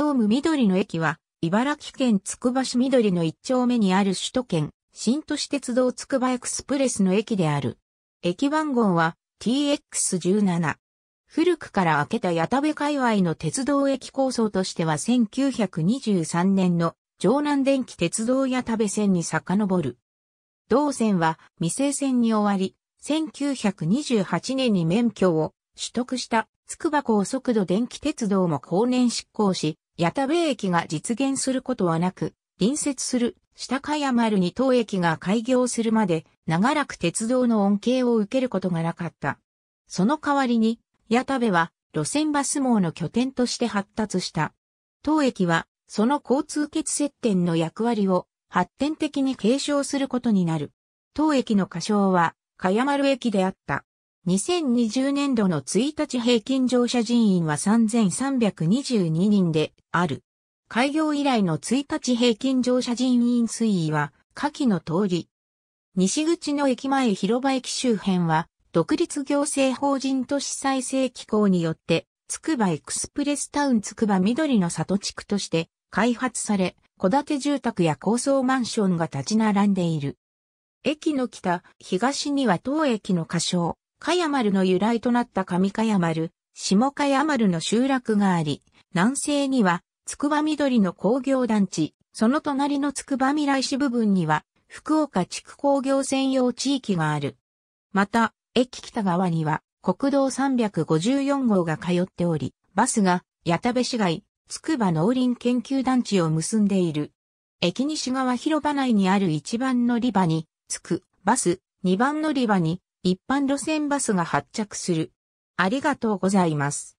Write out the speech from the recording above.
ホーム緑の駅は、茨城県つくば市緑の一丁目にある首都圏、新都市鉄道つくばエクスプレスの駅である。駅番号は TX17。古くから明けた矢田部界隈の鉄道駅構想としては1923年の城南電気鉄道矢田部線に遡る。同線は未成線に終わり、1928年に免許を取得した筑波高速度電気鉄道も後年執行し、矢田部駅が実現することはなく、隣接する下茅丸二等駅が開業するまで長らく鉄道の恩恵を受けることがなかった。その代わりに、矢田部は路線バス網の拠点として発達した。当駅はその交通欠接点の役割を発展的に継承することになる。当駅の仮称は、茅丸駅であった。2020年度の1日平均乗車人員は3322人である。開業以来の1日平均乗車人員推移は下記の通り。西口の駅前広場駅周辺は独立行政法人都市再生機構によってつくばエクスプレスタウンつくば緑の里地区として開発され、戸建て住宅や高層マンションが立ち並んでいる。駅の北、東には当駅の仮称、かや丸の由来となった上かや丸、下かや丸の集落があり、南西には、つくば緑の工業団地、その隣のつくば未来市部分には、福岡地区工業専用地域がある。また、駅北側には、国道354号が通っており、バスが、矢田部市街、つくば農林研究団地を結んでいる。駅西側広場内にある一番乗り場に、つく、バス、二番乗り場に、一般路線バスが発着する。ありがとうございます。